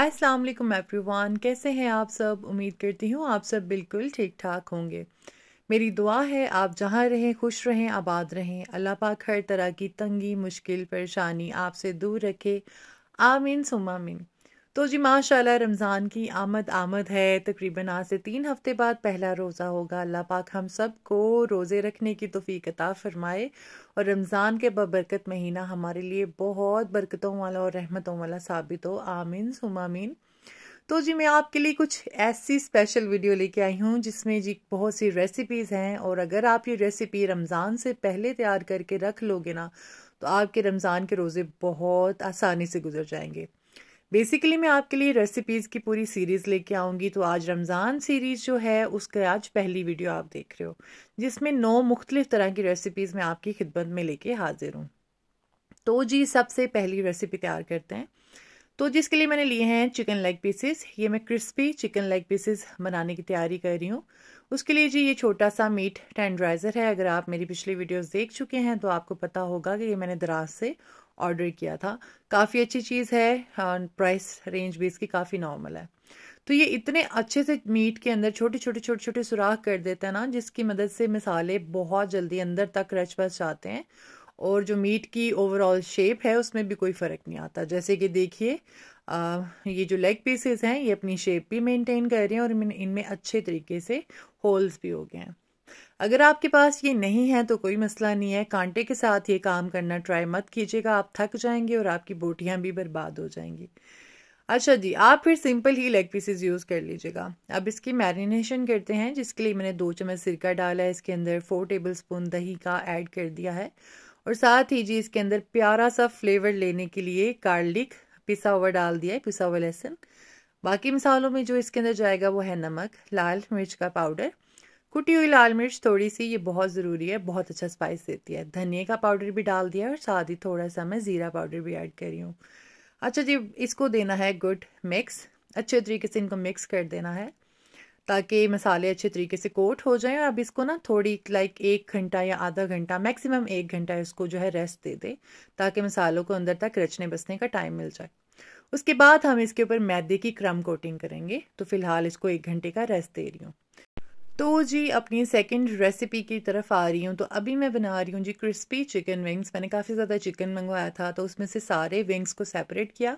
अस्सलाम एवरीवान कैसे हैं आप सब उम्मीद करती हूँ आप सब बिल्कुल ठीक ठाक होंगे मेरी दुआ है आप जहाँ रहें खुश रहें आबाद रहें अल्लाह पाक हर तरह की तंगी मुश्किल परेशानी आपसे दूर रखे आमिन सुमामीन तो जी माशाल्लाह रमज़ान की आमद आमद है तकरीबन आज से तीन हफ्ते बाद पहला रोज़ा होगा अल्लाह पाक हम सब को रोज़े रखने की तोफ़ी कता फ़रमाए और रमज़ान के बबरकत महीना हमारे लिए बहुत बरकतों वाला और रहमतों वाला साबित हो आमीन सुमामीन तो जी मैं आपके लिए कुछ ऐसी स्पेशल वीडियो लेके आई हूँ जिसमें जी बहुत सी रेसिपीज़ हैं और अगर आप ये रेसिपी रमज़ान से पहले तैयार करके रख लोगे ना तो आपके रमज़ान के रोज़े बहुत आसानी से गुजर जाएंगे बेसिकली मैं आपके लिए रेसिपीज़ की पूरी सीरीज़ लेके आऊँगी तो आज रमज़ान सीरीज़ जो है उसका आज पहली वीडियो आप देख रहे हो जिसमें नौ मुख्तलिफ़ तरह की रेसिपीज़ मैं आपकी खिदमत में लेके हाजिर हूँ तो जी सबसे पहली रेसिपी तैयार करते हैं तो जिसके लिए मैंने लिए हैं चिकन लेग पीसेस ये मैं क्रिस्पी चिकन लेग पीसेस बनाने की तैयारी कर रही हूँ उसके लिए जी ये छोटा सा मीट टेंडराइज़र है अगर आप मेरी पिछली वीडियोस देख चुके हैं तो आपको पता होगा कि ये मैंने दराज से ऑर्डर किया था काफ़ी अच्छी चीज़ है प्राइस हाँ, रेंज भी इसकी काफ़ी नॉर्मल है तो ये इतने अच्छे से मीट के अंदर छोटे छोटे छोटे छोटे सुराख कर देता है ना जिसकी मदद से मसाले बहुत जल्दी अंदर तक रच बस जाते हैं और जो मीट की ओवरऑल शेप है उसमें भी कोई फ़र्क नहीं आता जैसे कि देखिए ये जो लेग पीसेस हैं ये अपनी शेप भी मेंटेन कर रहे हैं और इनमें अच्छे तरीके से होल्स भी हो गए हैं अगर आपके पास ये नहीं है तो कोई मसला नहीं है कांटे के साथ ये काम करना ट्राई मत कीजिएगा आप थक जाएंगे और आपकी बोटियाँ भी बर्बाद हो जाएंगी अच्छा जी आप फिर सिंपल ही लेग पीसेस यूज़ कर लीजिएगा अब इसकी मैरिनेशन करते हैं जिसके लिए मैंने दो चम्मच सिरका डाला है इसके अंदर फोर टेबल स्पून दही का ऐड कर दिया है और साथ ही जी इसके अंदर प्यारा सा फ्लेवर लेने के लिए गार्लिक पिसा हुआ डाल दिया है पिसा हुआ लहसुन बाकी मसालों में जो इसके अंदर जाएगा वो है नमक लाल मिर्च का पाउडर कुटी हुई लाल मिर्च थोड़ी सी ये बहुत ज़रूरी है बहुत अच्छा स्पाइस देती है धनिए का पाउडर भी डाल दिया और साथ ही थोड़ा सा मैं ज़ीरा पाउडर भी ऐड करी हूँ अच्छा जी इसको देना है गुड मिक्स अच्छे तरीके से इनको मिक्स कर देना है ताकि मसाले अच्छे तरीके से कोट हो जाएं अब इसको ना थोड़ी लाइक एक घंटा या आधा घंटा मैक्सिमम एक घंटा इसको जो है रेस्ट दे दे ताकि मसालों को अंदर तक रचने बसने का टाइम मिल जाए उसके बाद हम इसके ऊपर मैदे की क्रम कोटिंग करेंगे तो फिलहाल इसको एक घंटे का रेस्ट दे रही हूँ तो जी अपनी सेकंड रेसिपी की तरफ आ रही हूँ तो अभी मैं बना रही हूँ जी क्रिस्पी चिकन विंग्स मैंने काफ़ी ज़्यादा चिकन मंगवाया था तो उसमें से सारे विंग्स को सेपरेट किया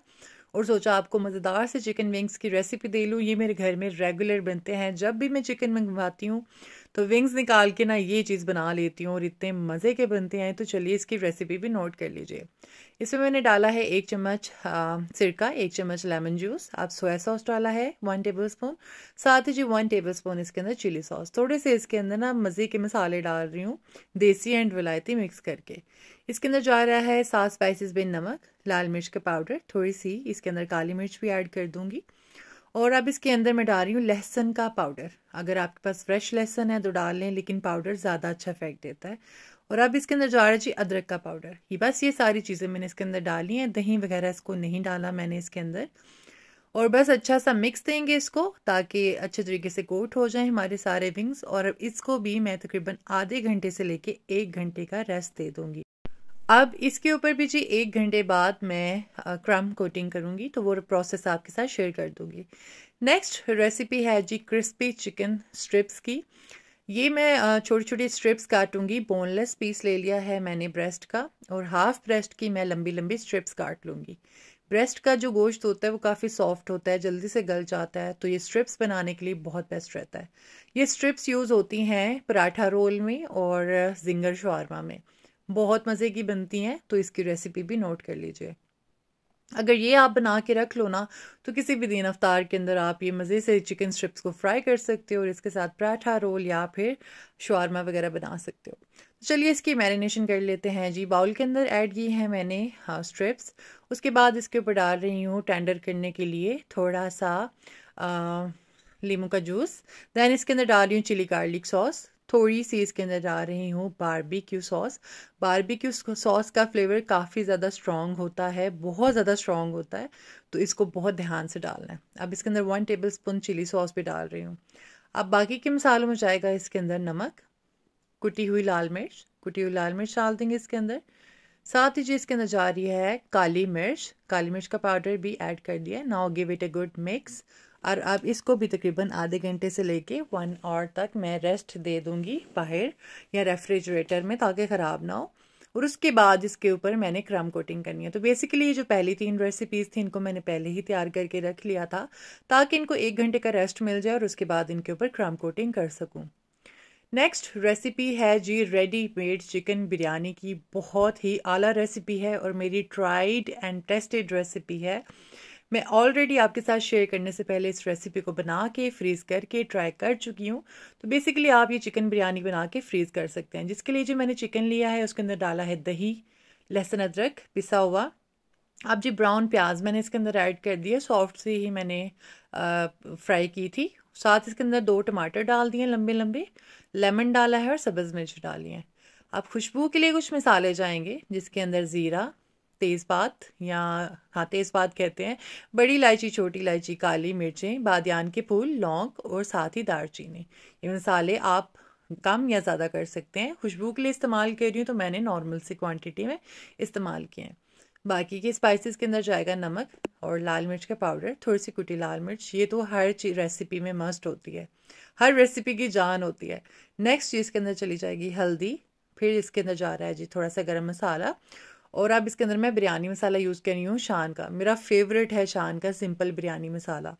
और सोचा आपको मज़ेदार से चिकन विंग्स की रेसिपी दे लूँ ये मेरे घर में रेगुलर बनते हैं जब भी मैं चिकन मंगवाती हूँ तो विंग्स निकाल के ना ये चीज़ बना लेती हूँ और इतने मज़े के बनते हैं तो चलिए इसकी रेसिपी भी नोट कर लीजिए इसमें मैंने डाला है एक चम्मच सिरका एक चम्मच लेमन जूस आप सोया सॉस डाला है वन टेबल स्पून साथ ही जी वन टेबल स्पून इसके अंदर चिली सॉस थोड़े से इसके अंदर ना मज़े के मसाले डाल रही हूँ देसी एंड विलायती मिक्स करके इसके अंदर जा रहा है सात स्पाइसिस बिन नमक लाल मिर्च का पाउडर थोड़ी सी इसके अंदर काली मिर्च भी ऐड कर दूंगी और अब इसके अंदर मैं डाल रही हूँ लहसन का पाउडर अगर आपके पास फ्रेश लहसन है तो डाल लें लेकिन पाउडर ज़्यादा अच्छा इफेक्ट देता है और अब इसके अंदर जा रहा जी अदरक का पाउडर ये बस ये सारी चीज़ें मैंने इसके अंदर डाली हैं दही वगैरह इसको नहीं डाला मैंने इसके अंदर और बस अच्छा सा मिक्स देंगे इसको ताकि अच्छे तरीके से कोट हो जाए हमारे सारे विंग्स और अब इसको भी मैं तकरीबन आधे घंटे से लेके एक घंटे का रेस्ट दे दूँगी अब इसके ऊपर भी जी एक घंटे बाद मैं क्रम कोटिंग करूँगी तो वो प्रोसेस आपके साथ शेयर कर दूँगी नेक्स्ट रेसिपी है जी क्रिस्पी चिकन स्ट्रिप्स की ये मैं छोटी छोटी स्ट्रिप्स काटूंगी बोनलेस पीस ले लिया है मैंने ब्रेस्ट का और हाफ ब्रेस्ट की मैं लंबी लंबी स्ट्रिप्स काट लूँगी ब्रेस्ट का जो गोश्त होता है वो काफ़ी सॉफ्ट होता है जल्दी से गल जाता है तो ये स्ट्रिप्स बनाने के लिए बहुत बेस्ट रहता है ये स्ट्रिप्स यूज़ होती हैं पराठा रोल में और जिंगर शवारमा में बहुत मज़े की बनती हैं तो इसकी रेसिपी भी नोट कर लीजिए अगर ये आप बना के रख लो ना तो किसी भी दिन अवतार के अंदर आप ये मज़े से चिकन स्ट्रिप्स को फ्राई कर सकते हो और इसके साथ पराठा रोल या फिर शवारमा वगैरह बना सकते हो तो चलिए इसकी मैरिनेशन कर लेते हैं जी बाउल के अंदर ऐड की है मैंने हाँ स्ट्रिप्स उसके बाद इसके ऊपर डाल रही हूँ टेंडर करने के लिए थोड़ा सा आ, लीमू का जूस दैन इसके अंदर डाल रही हूँ चिली गार्लिक सॉस थोड़ी सी इसके अंदर डाल रही हूँ बारबेक्यू सॉस बारबेक्यू सॉस का फ्लेवर काफ़ी ज़्यादा स्ट्रॉन्ग होता है बहुत ज़्यादा स्ट्रॉन्ग होता है तो इसको बहुत ध्यान से डालना है अब इसके अंदर one tablespoon chilli sauce भी डाल रही हूँ अब बाकी के मसालों में जाएगा इसके अंदर नमक कुटी हुई लाल मिर्च कुटी हुई लाल मिर्च डाल देंगे इसके अंदर साथ ही जी इसके अंदर जा रही है काली मिर्च काली मिर्च का पाउडर भी ऐड कर दिया now give it a good mix और अब इसको भी तकरीबन आधे घंटे से लेके वन आवर तक मैं रेस्ट दे दूँगी बाहर या रेफ्रिजरेटर में ताकि ख़राब ना हो और उसके बाद इसके ऊपर मैंने क्रम कोटिंग करनी है तो बेसिकली ये जो पहली तीन रेसिपीज़ थी इनको मैंने पहले ही तैयार करके रख लिया था ताकि इनको एक घंटे का रेस्ट मिल जाए और उसके बाद इनके ऊपर क्रम कोटिंग कर सकूँ नेक्स्ट रेसिपी है जी रेडी मेड चिकन बिरयानी की बहुत ही आला रेसिपी है और मेरी ट्राइड एंड टेस्टेड रेसिपी है मैं ऑलरेडी आपके साथ शेयर करने से पहले इस रेसिपी को बना के फ्रीज़ करके ट्राई कर चुकी हूँ तो बेसिकली आप ये चिकन बिरयानी बना के फ्रीज़ कर सकते हैं जिसके लिए जो मैंने चिकन लिया है उसके अंदर डाला है दही लहसुन अदरक पिसा हुआ अब जी ब्राउन प्याज मैंने इसके अंदर ऐड कर दिया सॉफ्ट से ही मैंने फ्राई की थी साथ इसके अंदर दो टमाटर डाल दिए लंबे लंबे लेमन डाला है और सब्ज़ मिर्च डाली है अब खुशबू के लिए कुछ मसाले जाएंगे जिसके अंदर ज़ीरा तेज़पात या हाँ तेज़पात कहते हैं बड़ी इलायची छोटी इलायची काली मिर्चें बादियान के फूल लौंग और साथ ही दारचीनी ये मसाले आप कम या ज़्यादा कर सकते हैं खुशबू के लिए इस्तेमाल कर रही हूँ तो मैंने नॉर्मल सी क्वांटिटी में इस्तेमाल किए हैं बाकी के स्पाइसेस के अंदर जाएगा नमक और लाल मिर्च का पाउडर थोड़ी सी कुटी लाल मिर्च ये तो हर रेसिपी में मस्ट होती है हर रेसिपी की जान होती है नेक्स्ट चीज़ के अंदर चली जाएगी हल्दी फिर इसके अंदर जा रहा है जी थोड़ा सा गर्म मसाला और अब इसके अंदर मैं बिरयानी मसाला यूज़ कर रही हूँ शान का मेरा फेवरेट है शान का सिंपल बिरयानी मसाला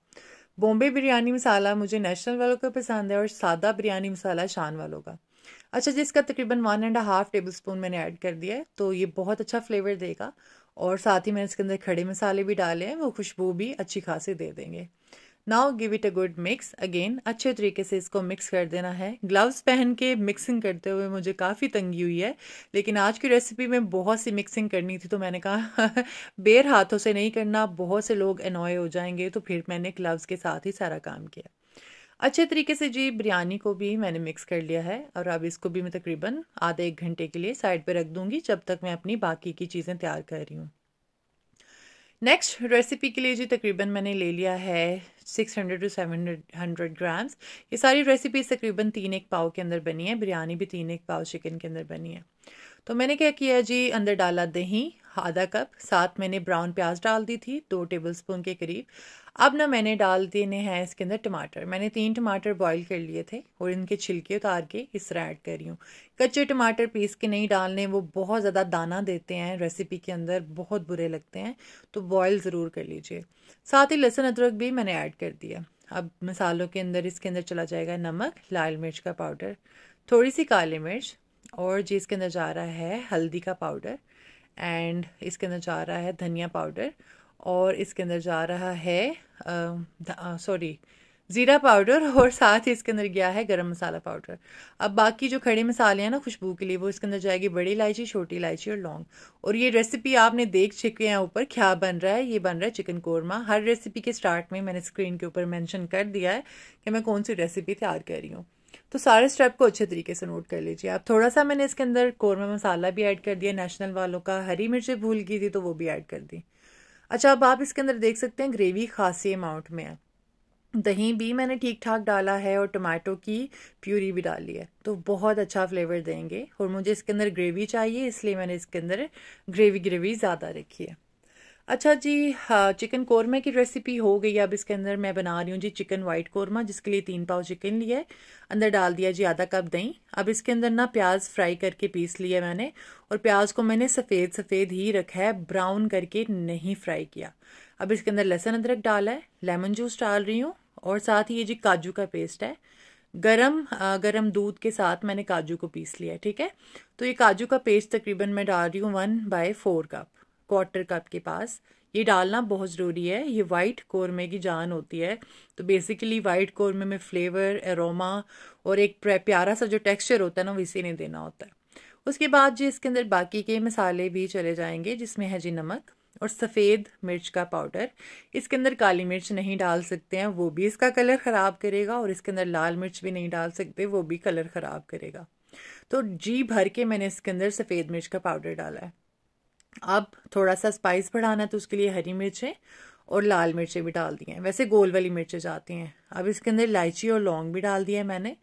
बॉम्बे बिरयानी मसाला मुझे नेशनल वालों का पसंद है और सादा बिरयानी मसाला शान वालों का अच्छा जिसका तकरीबन one and half tablespoon मैंने ऐड कर दिया है तो ये बहुत अच्छा फ्लेवर देगा और साथ ही मैंने इसके अंदर खड़े मसाले भी डाले हैं वो खुशबू भी अच्छी खासी दे देंगे now give it a good mix again अच्छे तरीके से इसको मिक्स कर देना है ग्लव्स पहन के मिक्सिंग करते हुए मुझे काफ़ी तंगी हुई है लेकिन आज की रेसिपी में बहुत सी मिक्सिंग करनी थी तो मैंने कहा बेर हाथों से नहीं करना बहुत से लोग अनॉय हो जाएंगे तो फिर मैंने ग्लव्स के साथ ही सारा काम किया अच्छे तरीके से जी बिरयानी को भी मैंने मिक्स कर लिया है और अब इसको भी मैं तकरीबन आधे एक घंटे के लिए साइड पर रख दूंगी जब तक मैं अपनी बाकी की चीज़ें तैयार कर रही हूँ नेक्स्ट रेसिपी के लिए जी तकरीबन मैंने ले लिया है 600 टू 700 ग्राम्स ये सारी रेसिपीज तकरीबन तीन एक पाव के अंदर बनी है बिरयानी भी तीन एक पाव चिकन के अंदर बनी है तो मैंने क्या किया जी अंदर डाला दही आधा कप साथ मैंने ब्राउन प्याज डाल दी थी दो टेबल स्पून के करीब अब ना मैंने डाल देने हैं इसके अंदर टमाटर मैंने तीन टमाटर बॉईल कर लिए थे और इनके छिलके उतार के इस तरह ऐड कर रही हूँ कच्चे टमाटर पीस के नहीं डालने वो बहुत ज़्यादा दाना देते हैं रेसिपी के अंदर बहुत बुरे लगते हैं तो बॉयल ज़रूर कर लीजिए साथ ही लहसुन अदरक भी मैंने ऐड कर दिया अब मसालों के अंदर इसके अंदर चला जाएगा नमक लाल मिर्च का पाउडर थोड़ी सी काली मिर्च और जी इसके अंदर जा रहा है हल्दी का पाउडर एंड इसके अंदर जा रहा है धनिया पाउडर और इसके अंदर जा रहा है सॉरी ज़ीरा पाउडर और साथ ही इसके अंदर गया है गरम मसाला पाउडर अब बाकी जो खड़े मसाले हैं ना खुशबू के लिए वो इसके अंदर जाएगी बड़ी इलायची छोटी इलायची और लौंग और ये रेसिपी आपने देख चुके हैं ऊपर क्या बन रहा है ये बन रहा है चिकन कोरमा हर रेसिपी के स्टार्ट में मैंने स्क्रीन के ऊपर मैंशन कर दिया है कि मैं कौन सी रेसिपी तैयार कर रही हूँ तो सारे स्टेप को अच्छे तरीके से नोट कर लीजिए आप थोड़ा सा मैंने इसके अंदर कोरमा मसाला भी ऐड कर दिया नेशनल वालों का हरी मिर्चें भूल गई थी तो वो भी ऐड कर दी अच्छा अब आप इसके अंदर देख सकते हैं ग्रेवी खासी अमाउंट में है दही भी मैंने ठीक ठाक डाला है और टमाटो की प्यूरी भी डाली है तो बहुत अच्छा फ्लेवर देंगे और मुझे इसके अंदर ग्रेवी चाहिए इसलिए मैंने इसके अंदर ग्रेवी ग्रेवी ज़्यादा रखी है अच्छा जी हाँ चिकन कौरमे की रेसिपी हो गई अब इसके अंदर मैं बना रही हूँ जी चिकन वाइट कौरमा जिसके लिए तीन पाव चिकन लिया है अंदर डाल दिया जी आधा कप दही अब इसके अंदर ना प्याज फ्राई करके पीस लिया मैंने और प्याज को मैंने सफ़ेद सफ़ेद ही रखा है ब्राउन करके नहीं फ्राई किया अब इसके अंदर लहसुन अदरक डाला है लेमन जूस डाल रही हूँ और साथ ही ये जी काजू का पेस्ट है गरम गरम दूध के साथ मैंने काजू को पीस लिया ठीक है तो ये काजू का पेस्ट तकरीबन मैं डाल रही हूँ one by four cup quarter cup के पास ये डालना बहुत ज़रूरी है ये वाइट कौरमे की जान होती है तो बेसिकली वाइट कौरमे में फ्लेवर एरोमा और एक प्यारा सा जो टेक्सचर होता है ना वो इसी ने देना होता है उसके बाद जी इसके अंदर बाकी के मसाले भी चले जाएंगे जिसमें है जी नमक और सफ़ेद मिर्च का पाउडर इसके अंदर काली मिर्च नहीं डाल सकते हैं वो भी इसका कलर ख़राब करेगा और इसके अंदर लाल मिर्च भी नहीं डाल सकते वो भी कलर ख़राब करेगा तो जी भर के मैंने इसके अंदर सफ़ेद मिर्च का पाउडर डाला है अब थोड़ा सा स्पाइस बढ़ाना है तो उसके लिए हरी मिर्चें और लाल मिर्चें भी डाल दी हैं वैसे गोल वाली मिर्चें जाती हैं अब इसके अंदर इलायची और लौंग भी डाल दिया है मैंने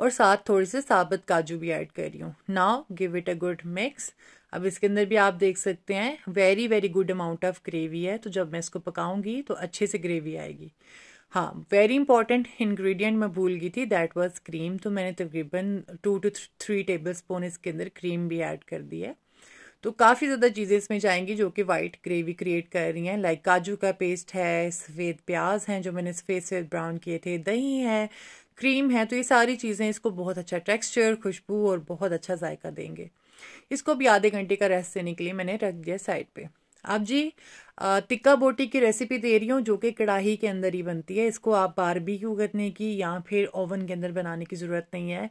और साथ थोड़े से साबुत काजू भी ऐड कर रही हूँ now give it a good mix अब इसके अंदर भी आप देख सकते हैं very very good amount of gravy है तो जब मैं इसको पकाऊंगी तो अच्छे से ग्रेवी आएगी हाँ वेरी इंपॉर्टेंट इन्ग्रीडियंट मैं भूल गई थी दैट वॉज क्रीम तो मैंने तकरीबन two two three tablespoon इसके अंदर क्रीम भी ऐड कर दी है तो काफ़ी ज़्यादा चीज़ें इसमें जाएंगी जो कि वाइट ग्रेवी क्रिएट कर रही हैं लाइक काजू का पेस्ट है सफ़ेद प्याज हैं जो मैंने सफ़ेद सफ़ेद ब्राउन किए थे दही है क्रीम है तो ये सारी चीज़ें इसको बहुत अच्छा टेक्सचर खुशबू और बहुत अच्छा जायका देंगे इसको भी आधे घंटे का रेस्ट देने के लिए मैंने रख दिया साइड पर अब जी तिक्का बोटी की रेसिपी दे रही हूँ जो कि कढ़ाई के अंदर ही बनती है इसको आप बारबेक्यू करने की या फिर ओवन के अंदर बनाने की ज़रूरत नहीं है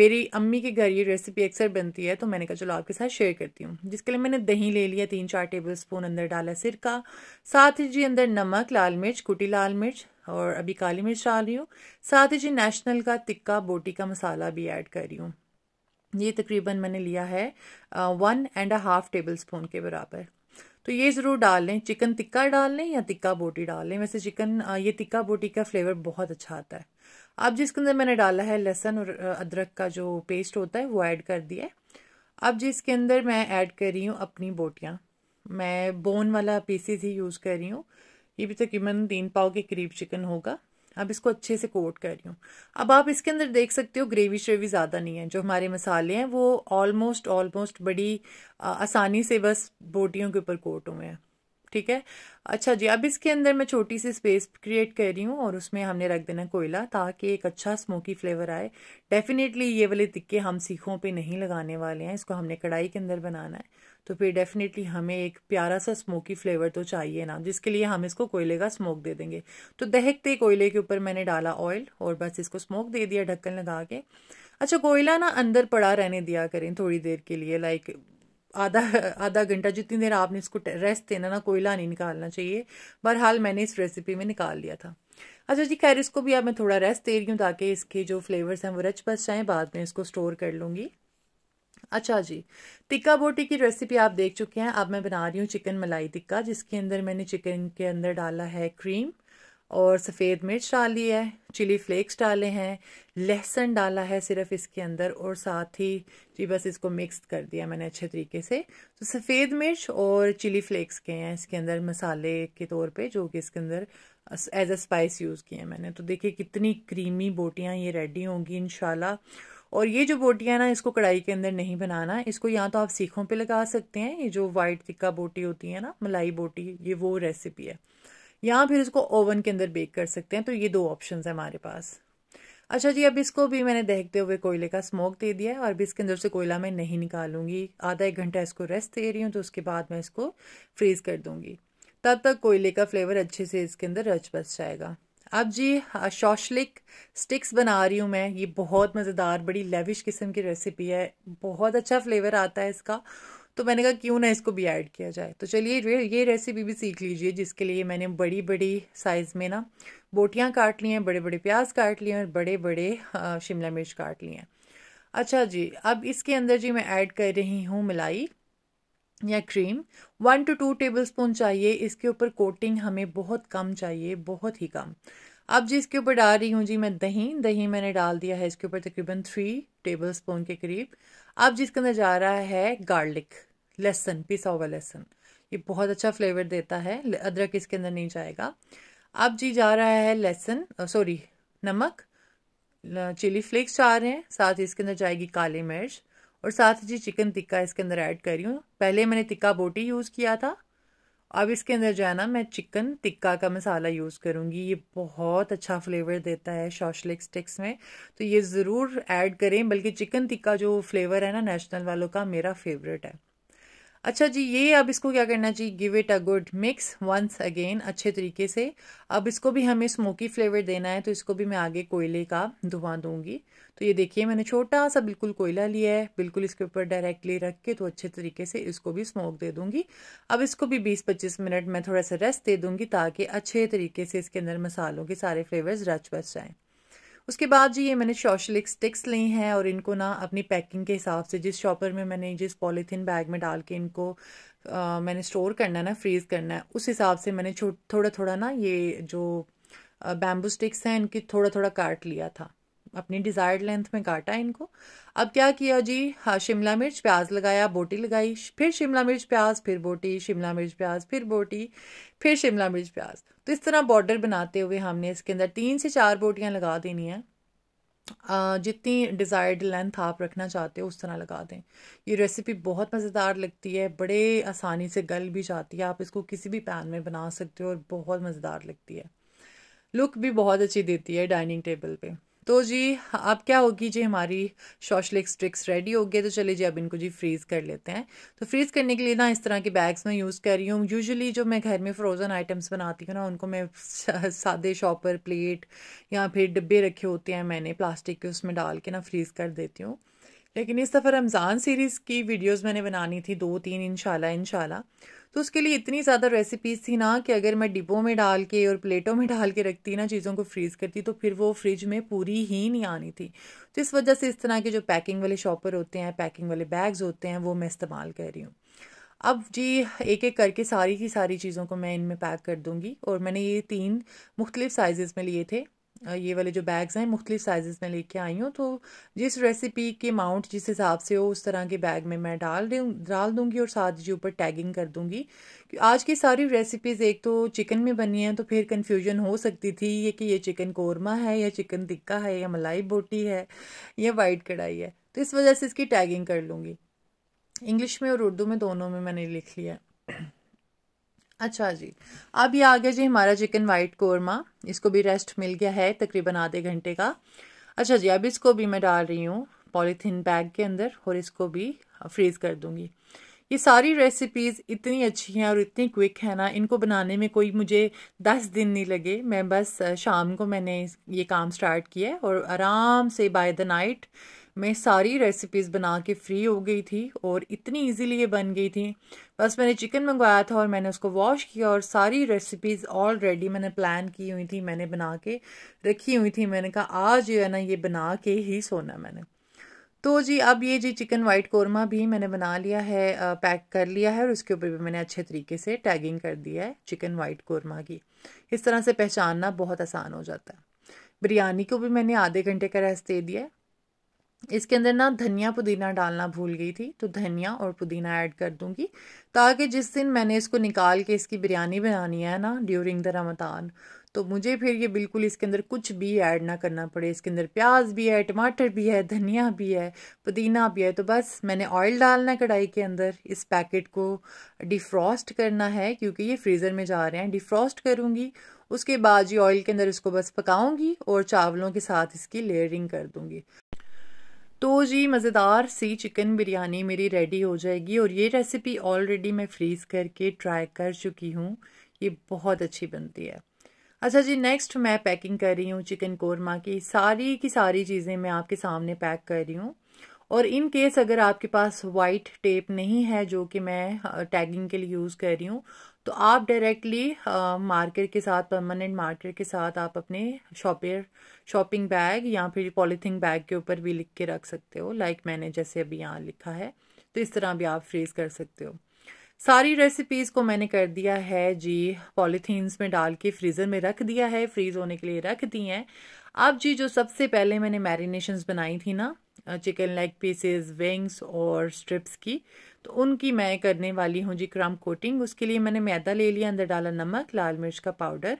मेरी अम्मी के घर ये रेसिपी अक्सर बनती है तो मैंने कहा चलो आपके साथ शेयर करती हूँ जिसके लिए मैंने दही ले लिया तीन चार टेबल स्पून अंदर डाला सिरका साथ ही जी अंदर नमक लाल मिर्च कुटी लाल मिर्च और अभी काली मिर्च डाल रही हूँ साथ ही जी नेशनल का तिक्का बोटी का मसाला भी ऐड कर रही हूँ ये तकरीबन मैंने लिया है one and half tablespoon के बराबर तो ये ज़रूर डाल लें चिकन टिक्का डाल लें या टिक्का बोटी डाल लें वैसे चिकन ये टिक्का बोटी का फ्लेवर बहुत अच्छा आता है अब जिसके अंदर मैंने डाला है लहसन और अदरक का जो पेस्ट होता है वो ऐड कर दिया है अब जिसके अंदर मैं ऐड कर रही हूँ अपनी बोटियाँ मैं बोन वाला पीसीस ही यूज़ कर रही हूँ ये भी तकरीबन तीन पाव के करीब चिकन होगा अब इसको अच्छे से कोट कर रही हूँ अब आप इसके अंदर देख सकते हो ग्रेवी श्रेवी ज़्यादा नहीं है जो हमारे मसाले हैं वो ऑलमोस्ट ऑलमोस्ट बड़ी आ, आसानी से बस बोटियों के ऊपर कोट हुए हैं ठीक है अच्छा जी अब इसके अंदर मैं छोटी सी स्पेस क्रिएट कर रही हूँ और उसमें हमने रख देना कोयला ताकि एक अच्छा स्मोकी फ्लेवर आए डेफिनेटली ये वाले तिक्के हम सीखों पे नहीं लगाने वाले हैं इसको हमने कढ़ाई के अंदर बनाना है तो फिर डेफिनेटली हमें एक प्यारा सा स्मोकी फ्लेवर तो चाहिए ना जिसके लिए हम इसको कोयले का स्मोक दे देंगे तो दहकते कोयले के ऊपर मैंने डाला ऑयल और बस इसको स्मोक दे दिया ढक्कन लगा के अच्छा कोयला ना अंदर पड़ा रहने दिया करें थोड़ी देर के लिए लाइक आधा आधा घंटा जितनी देर आपने इसको रेस्ट देना ना कोयला नहीं निकालना चाहिए बहरहाल मैंने इस रेसिपी में निकाल लिया था अच्छा जी खैर इसको भी अब मैं थोड़ा रेस्ट दे रही हूँ ताकि इसके जो फ्लेवर्स हैं वो रच बच जाएँ बाद में इसको स्टोर कर लूँगी अच्छा जी टिक्का बोटी की रेसिपी आप देख चुके हैं अब मैं बना रही हूँ चिकन मलाई टिक्का जिसके अंदर मैंने चिकन के अंदर डाला है क्रीम और सफ़ेद मिर्च डाली है चिली फ्लेक्स डाले हैं लहसुन डाला है सिर्फ इसके अंदर और साथ ही जी बस इसको मिक्स कर दिया मैंने अच्छे तरीके से तो सफ़ेद मिर्च और चिली फ्लेक्स के हैं इसके अंदर मसाले के तौर पे जो कि इसके अंदर एज अ स्पाइस यूज़ किए हैं मैंने तो देखिए कितनी क्रीमी बोटियाँ ये रेडी होंगी इन और ये जो बोटियाँ ना इसको कढ़ाई के अंदर नहीं बनाना इसको या तो आप सीखों पे लगा सकते हैं ये जो वाइट टिक्का बोटी होती है ना मलाई बोटी ये वो रेसिपी है या फिर इसको ओवन के अंदर बेक कर सकते हैं तो ये दो ऑप्शन है हमारे पास अच्छा जी अब इसको भी मैंने देखते हुए कोयले का स्मोक दे दिया है और अभी इसके अंदर से कोयला मैं नहीं निकालूंगी आधा एक घंटा इसको रेस्ट दे रही हूँ तो उसके बाद मैं इसको फ्रीज़ कर दूंगी तब तक कोयले का फ्लेवर अच्छे से इसके अंदर रच बस जाएगा अब जी हाँ, शॉशलिक स्टिक्स बना रही हूँ मैं ये बहुत मज़ेदार बड़ी लेविश किस्म की रेसिपी है बहुत अच्छा फ्लेवर आता है इसका तो मैंने कहा क्यों ना इसको भी ऐड किया जाए तो चलिए ये रेसिपी भी सीख लीजिए जिसके लिए मैंने बड़ी बड़ी साइज़ में ना बोटियाँ काट ली हैं बड़े बड़े प्याज काट लिए हैं और बड़े बड़े हाँ, शिमला मिर्च काट लिए हैं अच्छा जी अब इसके अंदर जी मैं ऐड कर रही हूँ मलाई या cream one two two tablespoon चाहिए इसके ऊपर कोटिंग हमें बहुत कम चाहिए बहुत ही कम अब जी इसके ऊपर डाल रही हूँ जी मैं दही दही मैंने डाल दिया है इसके ऊपर तकरीबन थ्री टेबल स्पून के करीब अब जिसके अंदर जा रहा है गार्लिक लहसन पिसा हुआ लहसन ये बहुत अच्छा फ्लेवर देता है अदरक इसके अंदर नहीं जाएगा अब जी जा रहा है लहसन सॉरी नमक चिली फ्लेक्स जा रहे हैं साथ ही इसके अंदर जाएगी काली मिर्च और साथ ही चिकन टिक्का इसके अंदर ऐड कर रही हूँ पहले मैंने टिक्का बोटी यूज़ किया था अब इसके अंदर जो है ना मैं चिकन टिक्का का मसाला यूज़ करूँगी ये बहुत अच्छा फ्लेवर देता है शॉशलिक स्टिक्स में तो ये ज़रूर ऐड करें बल्कि चिकन टिक्का जो फ्लेवर है ना नेशनल वालों का मेरा फेवरेट है अच्छा जी ये अब इसको क्या करना चाहिए give it a good mix once again अच्छे तरीके से अब इसको भी हमें स्मोकी फ्लेवर देना है तो इसको भी मैं आगे कोयले का धुआं दूंगी तो ये देखिए मैंने छोटा सा बिल्कुल कोयला लिया है बिल्कुल इसके ऊपर डायरेक्टली रख के तो अच्छे तरीके से इसको भी स्मोक दे दूंगी अब इसको भी बीस पच्चीस मिनट में थोड़ा सा रेस्ट दे दूंगी ताकि अच्छे तरीके से इसके अंदर मसालों के सारे फ्लेवर्स रच बच जाएँ उसके बाद जी ये मैंने शोशलिक स्टिक्स ली हैं और इनको ना अपनी पैकिंग के हिसाब से जिस शॉपर में मैंने जिस पॉलीथीन बैग में डाल के इनको आ, मैंने स्टोर करना है ना फ्रीज़ करना है उस हिसाब से मैंने थोड़ा थोड़ा ना ये जो बैम्बू स्टिक्स हैं इनकी थोड़ा थोड़ा काट लिया था अपनी डिज़ायर्ड लेंथ में काटा इनको अब क्या किया जी हाँ शिमला मिर्च प्याज लगाया बोटी लगाई फिर शिमला मिर्च प्याज फिर बोटी शिमला मिर्च प्याज फिर बोटी फिर शिमला मिर्च प्याज तो इस तरह बॉर्डर बनाते हुए हमने इसके अंदर तीन से चार बोटियाँ लगा देनी है जितनी डिज़ायर्ड लेंथ आप रखना चाहते हो उस तरह लगा दें ये रेसिपी बहुत मज़ेदार लगती है बड़े आसानी से गल भी जाती है आप इसको किसी भी पैन में बना सकते हो और बहुत मज़ेदार लगती है लुक भी बहुत अच्छी देती है डाइनिंग टेबल पे तो जी अब क्या होगी जी हमारी शॉशलिक स्ट्रिक्स रेडी हो गए तो चलिए जी अब इनको जी फ्रीज़ कर लेते हैं तो फ्रीज़ करने के लिए ना इस तरह के बैग्स में यूज़ कर रही हूँ यूजुअली जो मैं घर में फ्रोज़न आइटम्स बनाती हूँ ना उनको मैं सादे शॉपर प्लेट या फिर डिब्बे रखे होते हैं मैंने प्लास्टिक के उसमें डाल के ना फ्रीज़ कर देती हूँ लेकिन इस दफ़ा रमज़ान सीरीज़ की वीडियोज़ मैंने बनानी थी दो तीन इन शाला तो उसके लिए इतनी ज़्यादा रेसिपीज़ थी ना कि अगर मैं डिब्बों में डाल के और प्लेटों में डाल के रखती ना चीज़ों को फ्रीज़ करती तो फिर वो फ्रिज में पूरी ही नहीं आनी थी तो इस वजह से इस तरह के जो पैकिंग वाले शॉपर होते हैं पैकिंग वाले बैग्स होते हैं वो मैं इस्तेमाल कर रही हूँ अब जी एक एक करके सारी की सारी चीज़ों को मैं इनमें पैक कर दूंगी और मैंने ये तीन मुख्तलिफ साइज़ में लिए थे ये वाले जो बैग्स हैं मुख्तलिफ साइज़ में लेके आई हूँ तो जिस रेसिपी के माउंट जिस हिसाब से हो उस तरह के बैग में मैं डाल दूँ डाल दूँगी और साथ ही ऊपर टैगिंग कर दूँगी आज की सारी रेसिपीज़ एक तो चिकन में बनी हैं तो फिर कन्फ्यूजन हो सकती थी ये कि ये चिकन कौरमा है या चिकन टिक्का है या मलाई बोटी है या वाइट कढ़ाई है तो इस वजह से इसकी टैगिंग कर लूँगी इंग्लिश में और उर्दू में दोनों में मैंने लिख लिया अच्छा जी अब ये आ गया जी हमारा चिकन वाइट कोरमा इसको भी रेस्ट मिल गया है तकरीबन आधे घंटे का अच्छा जी अब इसको भी मैं डाल रही हूँ पॉलीथीन बैग के अंदर और इसको भी फ्रीज़ कर दूँगी ये सारी रेसिपीज़ इतनी अच्छी हैं और इतनी क्विक है ना इनको बनाने में कोई मुझे दस दिन नहीं लगे मैं बस शाम को मैंने ये काम स्टार्ट किया और आराम से बाय द नाइट मैं सारी रेसिपीज़ बना के फ्री हो गई थी और इतनी इजीली ये बन गई थी बस मैंने चिकन मंगवाया था और मैंने उसको वॉश किया और सारी रेसिपीज़ ऑलरेडी मैंने प्लान की हुई थी मैंने बना के रखी हुई थी मैंने कहा आज जो है ना ये बना के ही सोना मैंने तो जी अब ये जी चिकन वाइट कोरमा भी मैंने बना लिया है पैक कर लिया है और उसके ऊपर भी मैंने अच्छे तरीके से टैगिंग कर दिया है चिकन वाइट कोरमा की इस तरह से पहचानना बहुत आसान हो जाता है बिरयानी को भी मैंने आधे घंटे का रेस्ट दे दिया है इसके अंदर ना धनिया पुदीना डालना भूल गई थी तो धनिया और पुदीना ऐड कर दूंगी ताकि जिस दिन मैंने इसको निकाल के इसकी बिरयानी बनानी है ना ड्यूरिंग द रमतान तो मुझे फिर ये बिल्कुल इसके अंदर कुछ भी ऐड ना करना पड़े इसके अंदर प्याज भी है टमाटर भी है धनिया भी है पुदीना भी है तो बस मैंने ऑयल डालना है कढ़ाई के अंदर इस पैकेट को डिफ्रॉस्ट करना है क्योंकि ये फ्रीज़र में जा रहे हैं डिफ्रॉस्ट करूँगी उसके बाद ये ऑयल के अंदर इसको बस पकाऊंगी और चावलों के साथ इसकी लेयरिंग कर दूंगी तो जी मज़ेदार सी चिकन बिरयानी मेरी रेडी हो जाएगी और ये रेसिपी ऑलरेडी मैं फ्रीज़ करके ट्राई कर चुकी हूँ ये बहुत अच्छी बनती है अच्छा जी नेक्स्ट मैं पैकिंग कर रही हूँ चिकन कोरमा की सारी की सारी चीज़ें मैं आपके सामने पैक कर रही हूँ और इन केस अगर आपके पास वाइट टेप नहीं है जो कि मैं टैगिंग के लिए यूज़ कर रही हूँ तो आप डायरेक्टली मार्कर uh, के साथ परमानेंट मार्कर के साथ आप अपने शॉपर शॉपिंग बैग या फिर पॉलीथिन बैग के ऊपर भी लिख के रख सकते हो लाइक मैंने जैसे अभी यहाँ लिखा है तो इस तरह भी आप फ्रेज कर सकते हो सारी रेसिपीज़ को मैंने कर दिया है जी पॉलीथीन्स में डाल के फ्रीज़र में रख दिया है फ्रीज़ होने के लिए रख दी हैं अब जी जो सबसे पहले मैंने मैरिनेशंस बनाई थी ना चिकन लेग पीसेस विंग्स और स्ट्रिप्स की तो उनकी मैं करने वाली हूँ जी क्रम कोटिंग उसके लिए मैंने मैदा ले लिया अंदर डाला नमक लाल मिर्च का पाउडर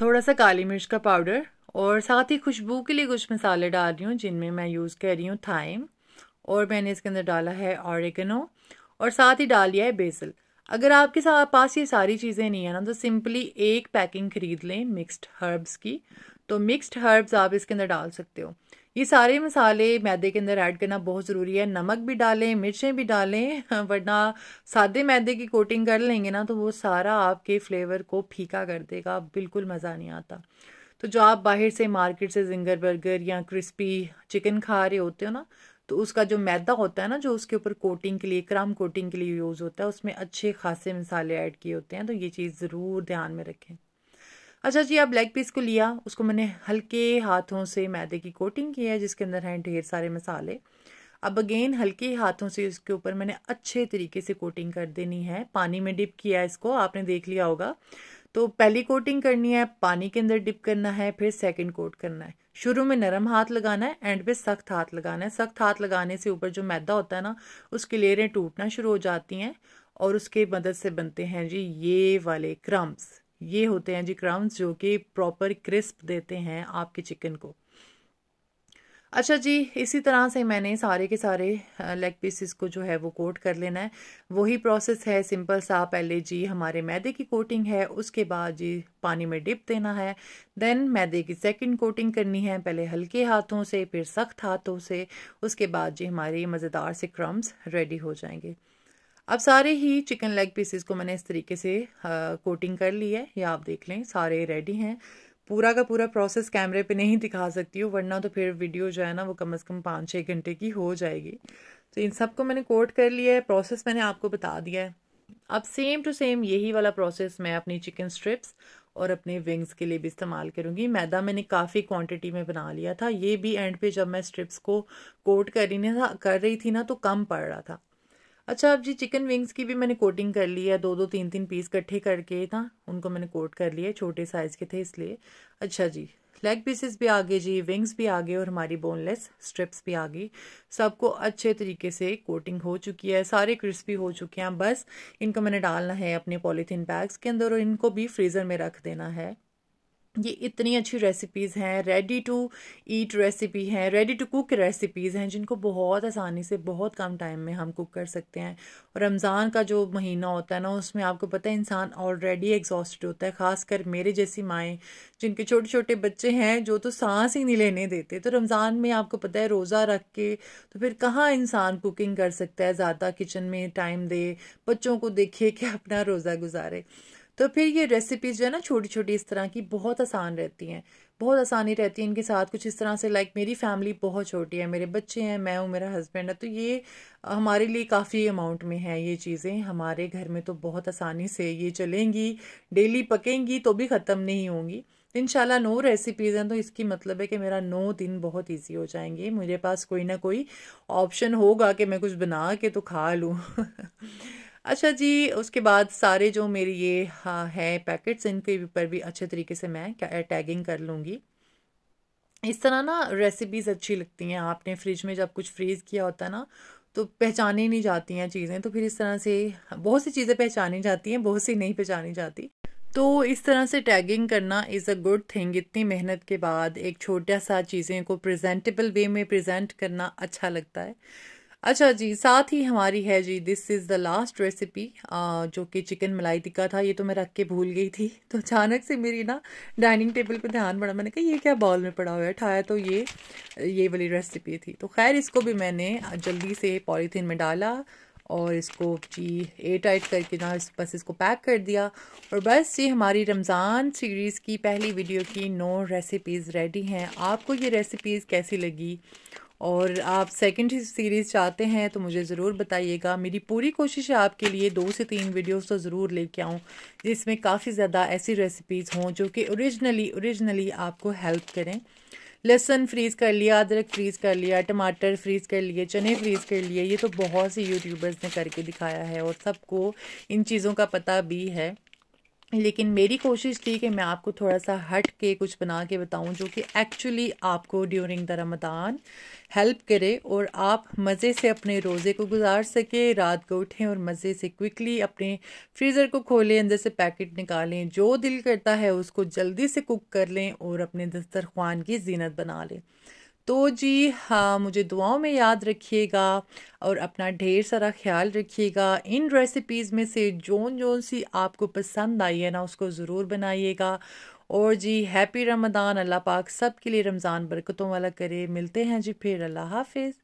थोड़ा सा काली मिर्च का पाउडर और साथ ही खुशबू के लिए कुछ मसाले डाल रही हूँ जिनमें मैं यूज़ कर रही हूँ थाइम और मैंने इसके अंदर डाला है ऑरिगनो और साथ ही डाल लिया है बेसल अगर आपके साथ पास ये सारी चीज़ें नहीं है ना तो सिंपली एक पैकिंग खरीद लें मिक्स्ड हर्ब्स की तो मिक्स्ड हर्ब्स आप इसके अंदर डाल सकते हो ये सारे मसाले मैदे के अंदर ऐड करना बहुत ज़रूरी है नमक भी डालें मिर्चें भी डालें वरना सादे मैदे की कोटिंग कर लेंगे ना तो वो सारा आपके फ्लेवर को फीका कर देगा बिल्कुल मज़ा नहीं आता तो जो आप बाहर से मार्केट से जिंगर बर्गर या क्रिस्पी चिकन खा रहे होते हो ना तो उसका जो मैदा होता है ना जो उसके ऊपर कोटिंग के लिए क्राम कोटिंग के लिए यूज़ होता है उसमें अच्छे खासे मसाले ऐड किए होते हैं तो ये चीज़ ज़रूर ध्यान में रखें अच्छा जी अब लेग पीस को लिया उसको मैंने हल्के हाथों से मैदे की कोटिंग की है जिसके अंदर हैं ढेर सारे मसाले अब अगेन हल्के हाथों से इसके ऊपर मैंने अच्छे तरीके से कोटिंग कर देनी है पानी में डिप किया है इसको आपने देख लिया होगा तो पहली कोटिंग करनी है पानी के अंदर डिप करना है फिर सेकंड कोट करना है शुरू में नरम हाथ लगाना है एंड पे सख्त हाथ लगाना है सख्त हाथ लगाने से ऊपर जो मैदा होता है ना उसकी लेयरें टूटना शुरू हो जाती हैं और उसके मदद से बनते हैं जी ये वाले क्रम्स ये होते हैं जी क्राउन्स जो कि प्रॉपर क्रिस्प देते हैं आपके चिकन को अच्छा जी इसी तरह से मैंने सारे के सारे लेग पीसेस को जो है वो कोट कर लेना है वही प्रोसेस है सिंपल सा पहले जी हमारे मैदे की कोटिंग है उसके बाद जी पानी में डिप देना है देन मैदे की सेकंड कोटिंग करनी है पहले हल्के हाथों से फिर सख्त हाथों से उसके बाद जी हमारे मज़ेदार से क्रम्स रेडी हो जाएंगे अब सारे ही चिकन लेग पीसेस को मैंने इस तरीके से आ, कोटिंग कर ली है ये आप देख लें सारे रेडी हैं पूरा का पूरा प्रोसेस कैमरे पे नहीं दिखा सकती हूँ वरना तो फिर वीडियो जो है ना वो कम से कम पाँच छः घंटे की हो जाएगी तो इन सब को मैंने कोट कर लिया है प्रोसेस मैंने आपको बता दिया है अब सेम टू सेम यही वाला प्रोसेस मैं अपनी चिकन स्ट्रिप्स और अपने विंग्स के लिए भी इस्तेमाल करूँगी मैदा मैंने काफ़ी क्वांटिटी में बना लिया था ये भी एंड पे जब मैं स्ट्रिप्स को कोट कर रही ना कर रही थी ना तो कम पड़ रहा था अच्छा अब जी चिकन विंग्स की भी मैंने कोटिंग कर ली है दो दो तीन तीन पीस इकट्ठे करके ना उनको मैंने कोट कर लिया छोटे साइज़ के थे इसलिए अच्छा जी लेग पीसेस भी आ गए जी विंग्स भी आ गए और हमारी बोनलेस स्ट्रिप्स भी आ गई सबको अच्छे तरीके से कोटिंग हो चुकी है सारे क्रिस्पी हो चुके हैं बस इनको मैंने डालना है अपने पॉलीथीन बैग्स के अंदर और इनको भी फ्रीज़र में रख देना है ये इतनी अच्छी रेसिपीज़ हैं रेडी टू ईट रेसिपी हैं रेडी टू कुक रेसिपीज़ हैं जिनको बहुत आसानी से बहुत कम टाइम में हम कुक कर सकते हैं और रमज़ान का जो महीना होता है ना उसमें आपको पता है इंसान ऑलरेडी एग्जॉस्ट होता है ख़ासकर मेरे जैसी माएँ जिनके छोटे छोटे बच्चे हैं जो तो सांस ही नहीं लेने देते तो रमज़ान में आपको पता है रोज़ा रख के तो फिर कहाँ इंसान कुकिंग कर सकता है ज़्यादा किचन में टाइम दे बच्चों को देखे कि अपना रोज़ा गुजारे तो फिर ये रेसिपीज़ जो है ना छोटी छोटी इस तरह की बहुत आसान रहती हैं बहुत आसानी रहती है इनके साथ कुछ इस तरह से लाइक मेरी फैमिली बहुत छोटी है मेरे बच्चे हैं मैं हूँ मेरा हस्बैंड है तो ये हमारे लिए काफ़ी अमाउंट में है ये चीज़ें हमारे घर में तो बहुत आसानी से ये चलेंगी डेली पकेंगी तो भी ख़त्म नहीं होंगी इन शाला नो रेसिपीज़ हैं तो इसकी मतलब है कि मेरा नो दिन बहुत इजी हो जाएंगे मेरे पास कोई ना कोई ऑप्शन होगा कि मैं कुछ बना के तो खा लूँ अच्छा जी उसके बाद सारे जो मेरे ये हाँ, हैं पैकेट्स इनके ऊपर भी अच्छे तरीके से मैं टैगिंग कर लूँगी इस तरह ना रेसिपीज़ अच्छी लगती हैं आपने फ्रिज में जब कुछ फ्रीज़ किया होता है ना तो पहचानी नहीं जाती हैं चीज़ें तो फिर इस तरह से बहुत सी चीज़ें पहचानी जाती हैं बहुत सी नहीं पहचानी जाती तो इस तरह से टैगिंग करना इज़ अ गुड थिंग इतनी मेहनत के बाद एक छोटा सा चीज़ें को प्रेजेंटेबल वे में प्रेजेंट करना अच्छा लगता है अच्छा जी साथ ही हमारी है जी this is the last recipe जो कि चिकन मलाई टिक्का था ये तो मैं रख के भूल गई थी तो अचानक से मेरी ना डाइनिंग टेबल पे ध्यान पड़ा मैंने कहा ये क्या बॉल में पड़ा हुआ है उठाया तो ये ये वाली रेसिपी थी तो खैर इसको भी मैंने जल्दी से पॉलीथीन में डाला और इसको जी एयर टाइट करके ना इस बस इसको पैक कर दिया और बस ये हमारी रमज़ान सीरीज़ की पहली वीडियो की नौ रेसिपीज़ रेडी हैं आपको ये रेसिपीज़ कैसी लगी और आप सेकंड सीरीज़ चाहते हैं तो मुझे ज़रूर बताइएगा मेरी पूरी कोशिश है आपके लिए दो से तीन वीडियोस तो ज़रूर लेके आऊँ जिसमें काफ़ी ज़्यादा ऐसी रेसिपीज़ हों जो कि ओरिजिनली ओरिजिनली आपको हेल्प करें लहसन फ्रीज़ कर लिया अदरक फ्रीज़ कर लिया टमाटर फ्रीज़ कर लिए चने फ्रीज़ कर लिए ये तो बहुत से यूट्यूबर्स ने करके दिखाया है और सबको इन चीज़ों का पता भी है लेकिन मेरी कोशिश थी कि मैं आपको थोड़ा सा हट के कुछ बना के बताऊं जो कि एक्चुअली आपको ड्यूरिंग द रमदान हेल्प करे और आप मज़े से अपने रोज़े को गुजार सके रात को उठें और मज़े से क्विकली अपने फ्रीज़र को खोलें अंदर से पैकेट निकालें जो दिल करता है उसको जल्दी से कुक कर लें और अपने दस्तरखान की जीनत बना लें तो जी हाँ मुझे दुआओं में याद रखिएगा और अपना ढेर सारा ख्याल रखिएगा इन रेसिपीज़ में से जोन जोन सी आपको पसंद आई है ना उसको ज़रूर बनाइएगा और जी हैप्पी रमदान अल्लाह पाक सब के लिए रमज़ान बरकतों वाला करे मिलते हैं जी फिर अल्लाह हाफिज़